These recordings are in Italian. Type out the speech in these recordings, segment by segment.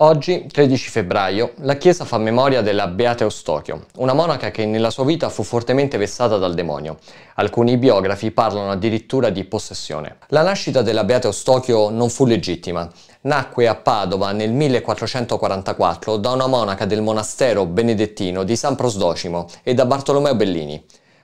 Oggi, 13 febbraio, la Chiesa fa memoria della Beata Eustochio, una monaca che nella sua vita fu fortemente vessata dal demonio. Alcuni biografi parlano addirittura di possessione. La nascita della Beata Eustochio non fu legittima. Nacque a Padova nel 1444 da una monaca del monastero benedettino di San Prosdocimo e da Bartolomeo Bellini.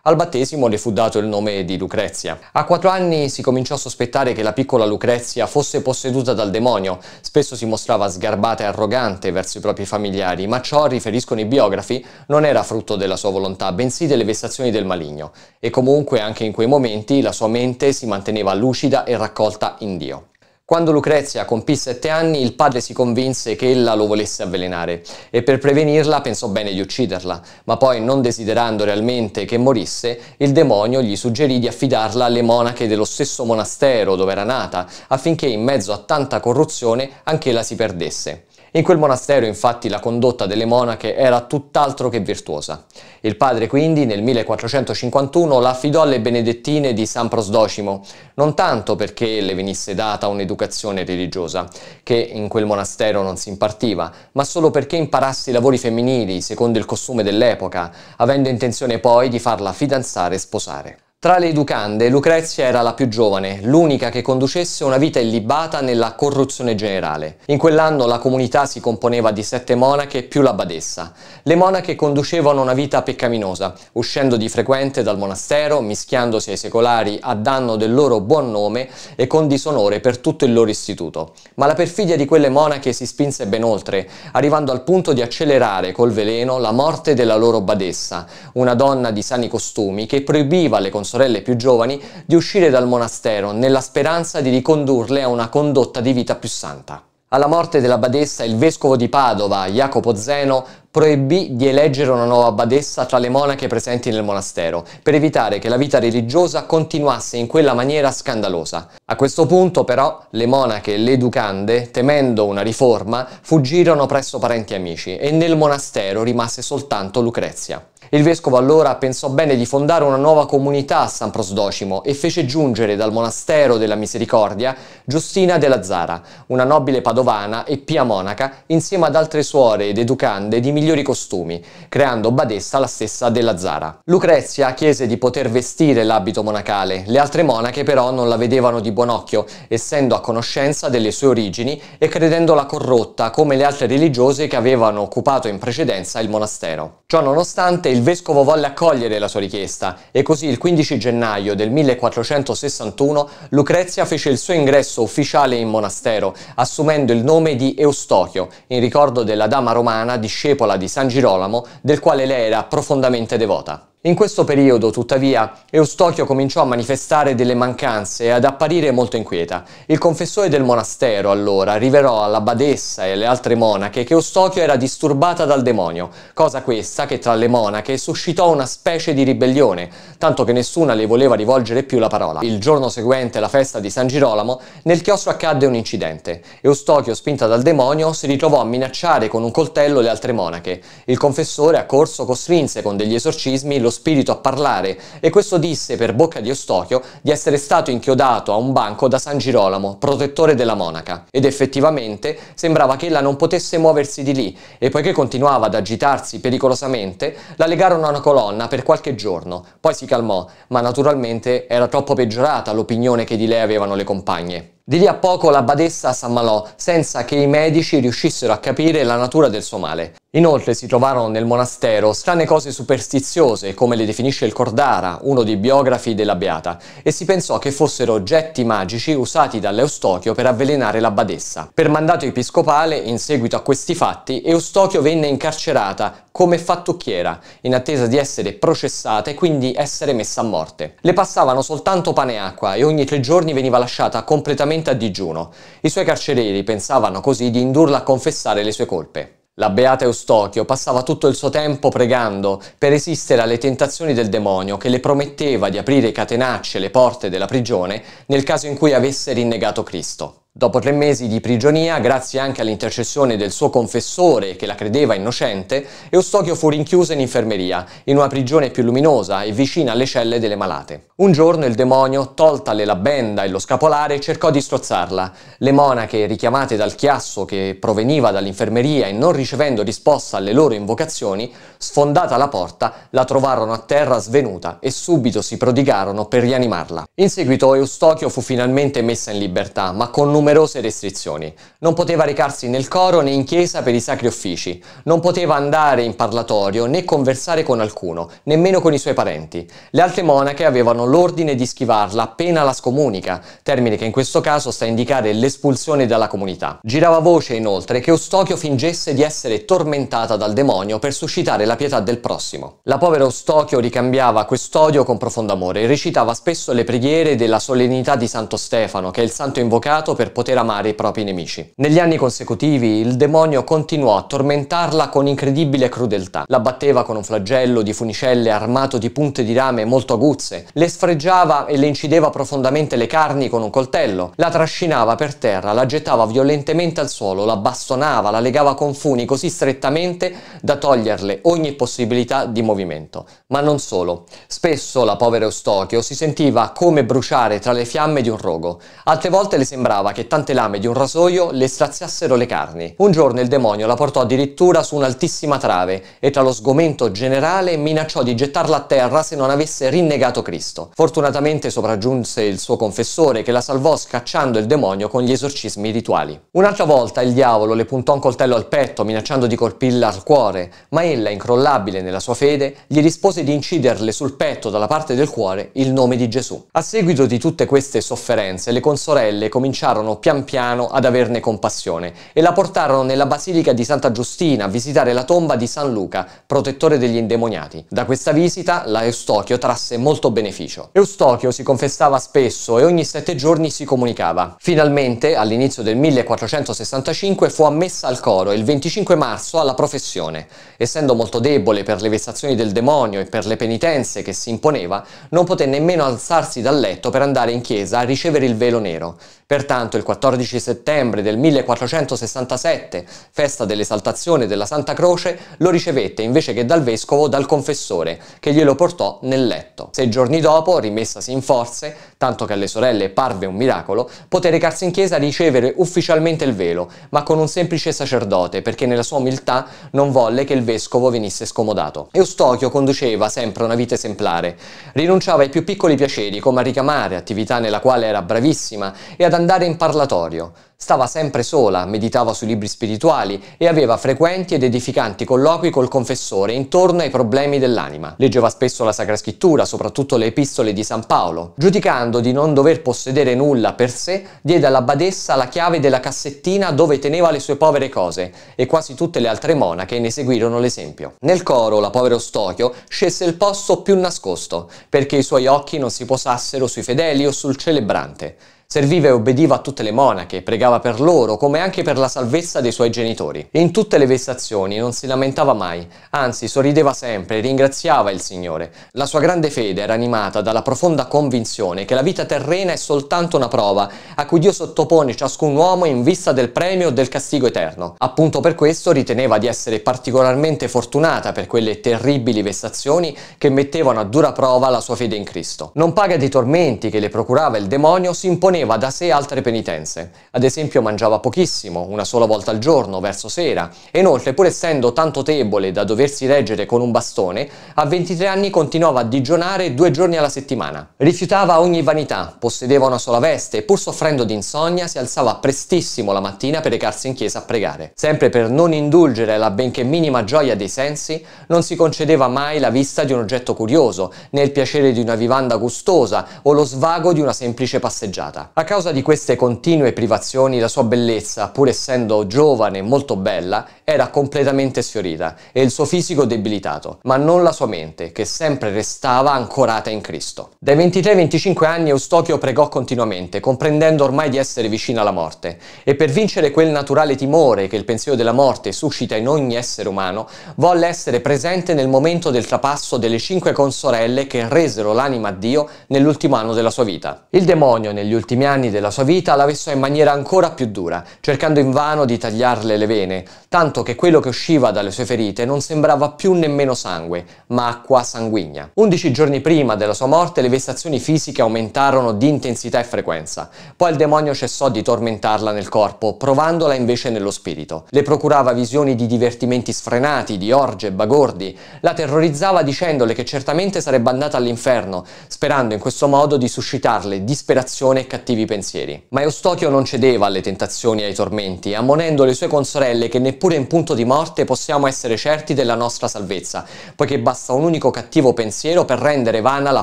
Al battesimo le fu dato il nome di Lucrezia. A quattro anni si cominciò a sospettare che la piccola Lucrezia fosse posseduta dal demonio. Spesso si mostrava sgarbata e arrogante verso i propri familiari, ma ciò, riferiscono i biografi, non era frutto della sua volontà, bensì delle vessazioni del maligno. E comunque anche in quei momenti la sua mente si manteneva lucida e raccolta in Dio. Quando Lucrezia compì sette anni, il padre si convinse che ella lo volesse avvelenare e per prevenirla pensò bene di ucciderla, ma poi, non desiderando realmente che morisse, il demonio gli suggerì di affidarla alle monache dello stesso monastero dove era nata, affinché in mezzo a tanta corruzione anch'ella si perdesse. In quel monastero infatti la condotta delle monache era tutt'altro che virtuosa. Il padre quindi nel 1451 la affidò alle benedettine di San Prosdocimo, non tanto perché le venisse data un'educazione educazione religiosa, che in quel monastero non si impartiva, ma solo perché imparasse i lavori femminili secondo il costume dell'epoca, avendo intenzione poi di farla fidanzare e sposare. Tra le educande, Lucrezia era la più giovane, l'unica che conducesse una vita illibata nella corruzione generale. In quell'anno la comunità si componeva di sette monache più la badessa. Le monache conducevano una vita peccaminosa, uscendo di frequente dal monastero, mischiandosi ai secolari a danno del loro buon nome e con disonore per tutto il loro istituto. Ma la perfidia di quelle monache si spinse ben oltre, arrivando al punto di accelerare col veleno la morte della loro badessa, una donna di sani costumi che proibiva le consultazioni sorelle più giovani di uscire dal monastero nella speranza di ricondurle a una condotta di vita più santa. Alla morte della badessa, il vescovo di Padova, Jacopo Zeno, proibì di eleggere una nuova badessa tra le monache presenti nel monastero, per evitare che la vita religiosa continuasse in quella maniera scandalosa. A questo punto, però, le monache e le educande, temendo una riforma, fuggirono presso parenti e amici e nel monastero rimase soltanto Lucrezia. Il vescovo allora pensò bene di fondare una nuova comunità a San Prosdocimo e fece giungere dal monastero della Misericordia Giustina della Zara, una nobile padovana e pia monaca, insieme ad altre suore ed educande di migliori costumi, creando badessa la stessa della Zara. Lucrezia chiese di poter vestire l'abito monacale, le altre monache però non la vedevano di buon occhio, essendo a conoscenza delle sue origini e credendola corrotta come le altre religiose che avevano occupato in precedenza il monastero. Ciò nonostante il vescovo volle accogliere la sua richiesta e così il 15 gennaio del 1461 Lucrezia fece il suo ingresso ufficiale in monastero, assumendo il nome di Eustochio, in ricordo della dama romana discepola di San Girolamo, del quale lei era profondamente devota. In questo periodo, tuttavia, Eustochio cominciò a manifestare delle mancanze e ad apparire molto inquieta. Il confessore del monastero, allora, rivelò alla badessa e alle altre monache che Eustochio era disturbata dal demonio, cosa questa che tra le monache suscitò una specie di ribellione, tanto che nessuna le voleva rivolgere più la parola. Il giorno seguente, la festa di San Girolamo, nel chiostro accadde un incidente. Eustochio, spinta dal demonio, si ritrovò a minacciare con un coltello le altre monache. Il confessore, a corso, costrinse con degli esorcismi lo spirito a parlare e questo disse per bocca di Eustochio di essere stato inchiodato a un banco da San Girolamo, protettore della monaca, ed effettivamente sembrava che ella non potesse muoversi di lì e poiché continuava ad agitarsi pericolosamente, la legarono a una colonna per qualche giorno, poi si calmò, ma naturalmente era troppo peggiorata l'opinione che di lei avevano le compagne. Di lì a poco la badessa s'ammalò senza che i medici riuscissero a capire la natura del suo male. Inoltre si trovarono nel monastero strane cose superstiziose, come le definisce il Cordara, uno dei biografi della Beata, e si pensò che fossero oggetti magici usati dall'Eustochio per avvelenare la badessa. Per mandato episcopale, in seguito a questi fatti, Eustochio venne incarcerata come fattucchiera, in attesa di essere processata e quindi essere messa a morte. Le passavano soltanto pane e acqua e ogni tre giorni veniva lasciata completamente completamente a digiuno. I suoi carcerieri pensavano così di indurla a confessare le sue colpe. La beata Eustochio passava tutto il suo tempo pregando per resistere alle tentazioni del demonio che le prometteva di aprire i catenacci e le porte della prigione nel caso in cui avesse rinnegato Cristo. Dopo tre mesi di prigionia, grazie anche all'intercessione del suo confessore che la credeva innocente, Eustochio fu rinchiuso in infermeria, in una prigione più luminosa e vicina alle celle delle malate. Un giorno il demonio, tolta le benda e lo scapolare, cercò di strozzarla. Le monache, richiamate dal chiasso che proveniva dall'infermeria e non ricevendo risposta alle loro invocazioni, sfondata la porta, la trovarono a terra svenuta e subito si prodigarono per rianimarla. In seguito Eustochio fu finalmente messa in libertà, ma con un numerose restrizioni. Non poteva recarsi nel coro né in chiesa per i sacri uffici, non poteva andare in parlatorio né conversare con alcuno, nemmeno con i suoi parenti. Le altre monache avevano l'ordine di schivarla appena la scomunica, termine che in questo caso sta a indicare l'espulsione dalla comunità. Girava voce inoltre che Eustochio fingesse di essere tormentata dal demonio per suscitare la pietà del prossimo. La povera Eustochio ricambiava quest'odio con profondo amore e recitava spesso le preghiere della solennità di Santo Stefano, che è il santo invocato per poter amare i propri nemici. Negli anni consecutivi il demonio continuò a tormentarla con incredibile crudeltà. La batteva con un flagello di funicelle armato di punte di rame molto aguzze, le sfregiava e le incideva profondamente le carni con un coltello, la trascinava per terra, la gettava violentemente al suolo, la bastonava, la legava con funi così strettamente da toglierle ogni possibilità di movimento. Ma non solo. Spesso la povera Eustochio si sentiva come bruciare tra le fiamme di un rogo. Altre volte le sembrava che e tante lame di un rasoio le straziassero le carni. Un giorno il demonio la portò addirittura su un'altissima trave e tra lo sgomento generale minacciò di gettarla a terra se non avesse rinnegato Cristo. Fortunatamente sopraggiunse il suo confessore che la salvò scacciando il demonio con gli esorcismi rituali. Un'altra volta il diavolo le puntò un coltello al petto minacciando di colpirla al cuore, ma ella, incrollabile nella sua fede, gli rispose di inciderle sul petto dalla parte del cuore il nome di Gesù. A seguito di tutte queste sofferenze, le consorelle cominciarono cominciarono pian piano ad averne compassione e la portarono nella Basilica di Santa Giustina a visitare la tomba di San Luca, protettore degli indemoniati. Da questa visita la Eustochio trasse molto beneficio. Eustochio si confessava spesso e ogni sette giorni si comunicava. Finalmente, all'inizio del 1465, fu ammessa al coro e il 25 marzo alla professione. Essendo molto debole per le vessazioni del demonio e per le penitenze che si imponeva, non poté nemmeno alzarsi dal letto per andare in chiesa a ricevere il velo nero. Pertanto il 14 settembre del 1467, festa dell'esaltazione della Santa Croce, lo ricevette invece che dal vescovo dal confessore, che glielo portò nel letto. Sei giorni dopo, rimessasi in forze, tanto che alle sorelle parve un miracolo, poté recarsi in chiesa a ricevere ufficialmente il velo, ma con un semplice sacerdote, perché nella sua umiltà non volle che il vescovo venisse scomodato. Eustochio conduceva sempre una vita esemplare, rinunciava ai più piccoli piaceri, come a ricamare, attività nella quale era bravissima, e ad andare in parlatorio. Stava sempre sola, meditava sui libri spirituali e aveva frequenti ed edificanti colloqui col confessore intorno ai problemi dell'anima. Leggeva spesso la Sacra Scrittura, soprattutto le epistole di San Paolo. Giudicando di non dover possedere nulla per sé, diede alla badessa la chiave della cassettina dove teneva le sue povere cose e quasi tutte le altre monache ne seguirono l'esempio. Nel coro la povera Ostochio scelse il posto più nascosto perché i suoi occhi non si posassero sui fedeli o sul celebrante. Serviva e obbediva a tutte le monache, pregava per loro, come anche per la salvezza dei suoi genitori. In tutte le vessazioni non si lamentava mai, anzi sorrideva sempre, e ringraziava il Signore. La sua grande fede era animata dalla profonda convinzione che la vita terrena è soltanto una prova a cui Dio sottopone ciascun uomo in vista del premio o del castigo eterno. Appunto per questo riteneva di essere particolarmente fortunata per quelle terribili vessazioni che mettevano a dura prova la sua fede in Cristo. Non paga dei tormenti che le procurava il demonio, si imponeva imponeva da sé altre penitenze. Ad esempio mangiava pochissimo, una sola volta al giorno, verso sera, e inoltre pur essendo tanto debole da doversi reggere con un bastone, a 23 anni continuava a digionare due giorni alla settimana. Rifiutava ogni vanità, possedeva una sola veste e pur soffrendo di insonnia si alzava prestissimo la mattina per recarsi in chiesa a pregare. Sempre per non indulgere alla benché minima gioia dei sensi, non si concedeva mai la vista di un oggetto curioso, né il piacere di una vivanda gustosa o lo svago di una semplice passeggiata. A causa di queste continue privazioni la sua bellezza, pur essendo giovane e molto bella, era completamente sfiorita e il suo fisico debilitato, ma non la sua mente, che sempre restava ancorata in Cristo. Dai 23 ai 25 anni Eustochio pregò continuamente, comprendendo ormai di essere vicino alla morte, e per vincere quel naturale timore che il pensiero della morte suscita in ogni essere umano, volle essere presente nel momento del trapasso delle cinque consorelle che resero l'anima a Dio nell'ultimo anno della sua vita. Il demonio negli ultimi ultimi anni della sua vita la vessò in maniera ancora più dura, cercando invano di tagliarle le vene, tanto che quello che usciva dalle sue ferite non sembrava più nemmeno sangue, ma acqua sanguigna. Undici giorni prima della sua morte le vessazioni fisiche aumentarono di intensità e frequenza. Poi il demonio cessò di tormentarla nel corpo, provandola invece nello spirito. Le procurava visioni di divertimenti sfrenati, di orge, bagordi, la terrorizzava dicendole che certamente sarebbe andata all'inferno, sperando in questo modo di suscitarle disperazione e cattività cattivi pensieri. Ma Eustochio non cedeva alle tentazioni e ai tormenti, ammonendo le sue consorelle che neppure in punto di morte possiamo essere certi della nostra salvezza, poiché basta un unico cattivo pensiero per rendere vana la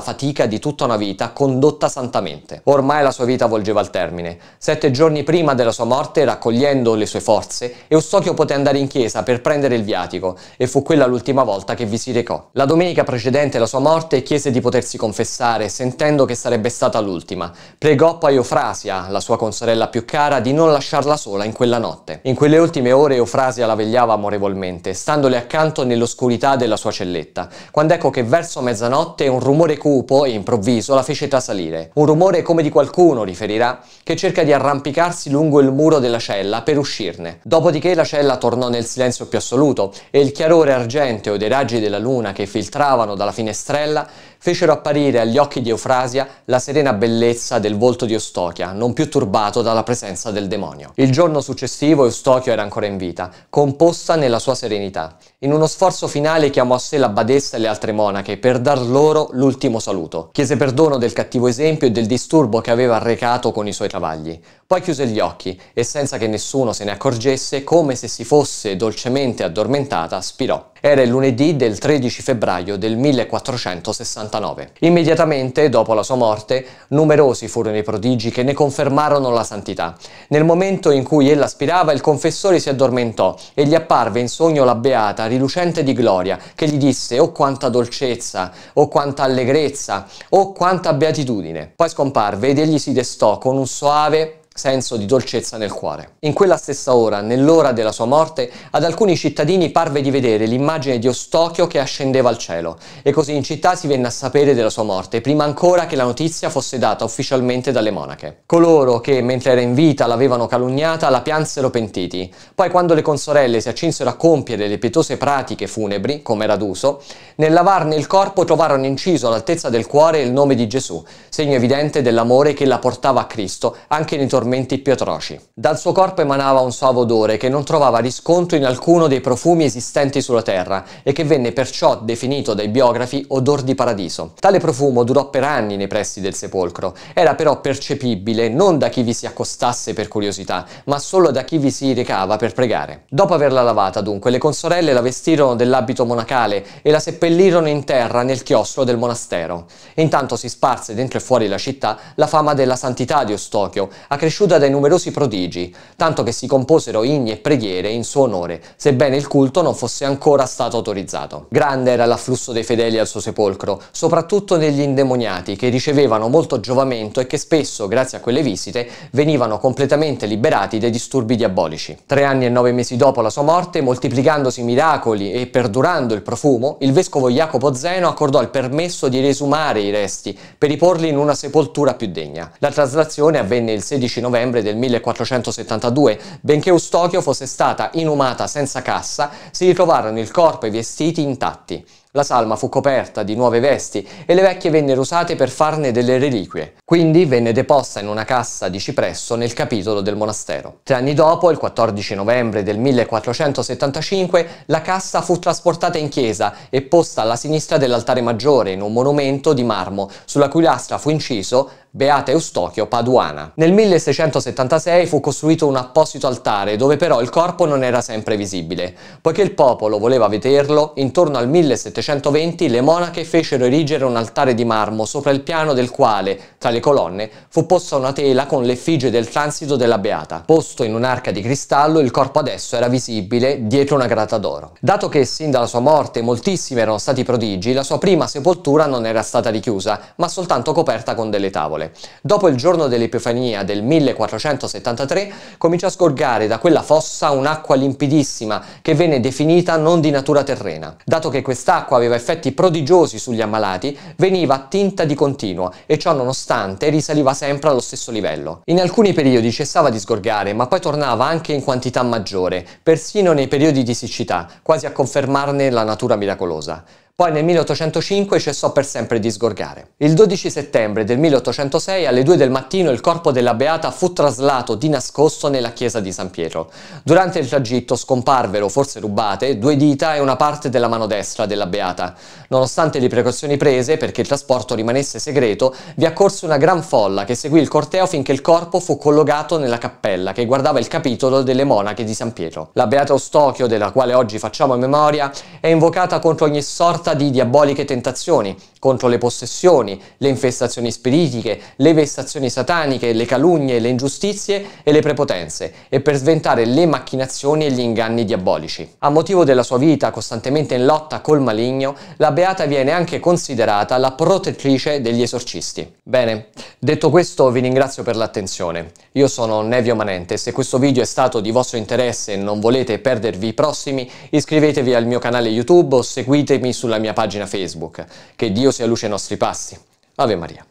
fatica di tutta una vita condotta santamente. Ormai la sua vita volgeva al termine. Sette giorni prima della sua morte, raccogliendo le sue forze, Eustochio poté andare in chiesa per prendere il viatico e fu quella l'ultima volta che vi si recò. La domenica precedente la sua morte chiese di potersi confessare, sentendo che sarebbe stata l'ultima. Pregò poi Eufrasia, la sua consorella più cara, di non lasciarla sola in quella notte. In quelle ultime ore Eufrasia la vegliava amorevolmente, standole accanto nell'oscurità della sua celletta, quando ecco che verso mezzanotte un rumore cupo e improvviso la fece trasalire. Un rumore come di qualcuno, riferirà, che cerca di arrampicarsi lungo il muro della cella per uscirne. Dopodiché la cella tornò nel silenzio più assoluto e il chiarore argenteo dei raggi della luna che filtravano dalla finestrella fecero apparire agli occhi di Eufrasia la serena bellezza del volto di Eustochia, non più turbato dalla presenza del demonio. Il giorno successivo Eustochio era ancora in vita, composta nella sua serenità. In uno sforzo finale chiamò a sé la badessa e le altre monache per dar loro l'ultimo saluto. Chiese perdono del cattivo esempio e del disturbo che aveva arrecato con i suoi travagli. Poi chiuse gli occhi e senza che nessuno se ne accorgesse, come se si fosse dolcemente addormentata, spirò. Era il lunedì del 13 febbraio del 1469. Immediatamente dopo la sua morte, numerosi furono i prodigi che ne confermarono la santità. Nel momento in cui ella spirava, il confessore si addormentò e gli apparve in sogno la beata, rilucente di gloria, che gli disse «Oh quanta dolcezza, oh quanta allegrezza, oh quanta beatitudine». Poi scomparve ed egli si destò con un soave senso di dolcezza nel cuore. In quella stessa ora, nell'ora della sua morte, ad alcuni cittadini parve di vedere l'immagine di Ostochio che ascendeva al cielo e così in città si venne a sapere della sua morte, prima ancora che la notizia fosse data ufficialmente dalle monache. Coloro che, mentre era in vita, l'avevano calunniata, la piansero pentiti. Poi quando le consorelle si accinsero a compiere le pietose pratiche funebri, come era d'uso, nel lavarne il corpo trovarono inciso all'altezza del cuore il nome di Gesù, segno evidente dell'amore che la portava a Cristo, anche nei tormenti tormenti più atroci. Dal suo corpo emanava un suave odore che non trovava riscontro in alcuno dei profumi esistenti sulla terra e che venne perciò definito dai biografi odor di paradiso. Tale profumo durò per anni nei pressi del sepolcro, era però percepibile non da chi vi si accostasse per curiosità, ma solo da chi vi si recava per pregare. Dopo averla lavata, dunque, le consorelle la vestirono dell'abito monacale e la seppellirono in terra nel chiostro del monastero. Intanto si sparse dentro e fuori la città la fama della santità di Ostocchio, accrescendo cresciuta dai numerosi prodigi, tanto che si composero inni e preghiere in suo onore, sebbene il culto non fosse ancora stato autorizzato. Grande era l'afflusso dei fedeli al suo sepolcro, soprattutto negli indemoniati che ricevevano molto giovamento e che spesso, grazie a quelle visite, venivano completamente liberati dai disturbi diabolici. Tre anni e nove mesi dopo la sua morte, moltiplicandosi i miracoli e perdurando il profumo, il vescovo Jacopo Zeno accordò il permesso di resumare i resti per riporli in una sepoltura più degna. La traslazione avvenne il 16 novembre del 1472. Benché Eustochio fosse stata inumata senza cassa, si ritrovarono il corpo e i vestiti intatti. La salma fu coperta di nuove vesti e le vecchie vennero usate per farne delle reliquie. Quindi venne deposta in una cassa di cipresso nel capitolo del monastero. Tre anni dopo, il 14 novembre del 1475, la cassa fu trasportata in chiesa e posta alla sinistra dell'altare maggiore in un monumento di marmo, sulla cui lastra fu inciso Beata Eustochio Paduana. Nel 1676 fu costruito un apposito altare dove però il corpo non era sempre visibile. Poiché il popolo voleva vederlo, intorno al 1720 le monache fecero erigere un altare di marmo sopra il piano del quale, tra le colonne, fu posta una tela con l'effigie del transito della Beata. Posto in un'arca di cristallo, il corpo adesso era visibile dietro una grata d'oro. Dato che sin dalla sua morte moltissimi erano stati prodigi, la sua prima sepoltura non era stata richiusa, ma soltanto coperta con delle tavole spagnole. Dopo il giorno dell'Epifania del 1473 cominciò a sgorgare da quella fossa un'acqua limpidissima che venne definita non di natura terrena. Dato che quest'acqua aveva effetti prodigiosi sugli ammalati, veniva tinta di continuo e ciò nonostante risaliva sempre allo stesso livello. In alcuni periodi cessava di sgorgare, ma poi tornava anche in quantità maggiore, persino nei periodi di siccità, quasi a confermarne la natura miracolosa. Poi nel 1805 cessò per sempre di sgorgare. Il 12 settembre del 1806 alle 2 del mattino il corpo della beata fu traslato di nascosto nella chiesa di San Pietro. Durante il tragitto scomparvero, forse rubate, due dita e una parte della mano destra della beata. Nonostante le precauzioni prese perché il trasporto rimanesse segreto, vi accorse una gran folla che seguì il corteo finché il corpo fu collocato nella cappella che guardava il capitolo delle monache di San Pietro. La beata Eustochio, della quale oggi facciamo memoria, è invocata contro ogni sorta sorta di diaboliche tentazioni contro le possessioni, le infestazioni spiritiche, le vessazioni sataniche, le calunnie, le ingiustizie e le prepotenze e per sventare le macchinazioni e gli inganni diabolici. A motivo della sua vita costantemente in lotta col maligno, la beata viene anche considerata la protettrice degli esorcisti. Bene, detto questo vi ringrazio per l'attenzione. Io sono Nevio Manente, se questo video è stato di vostro interesse e non volete perdervi i prossimi, iscrivetevi al mio canale YouTube o seguitemi sulla mia pagina Facebook. Che Dio sia luce ai nostri passi. Ave Maria.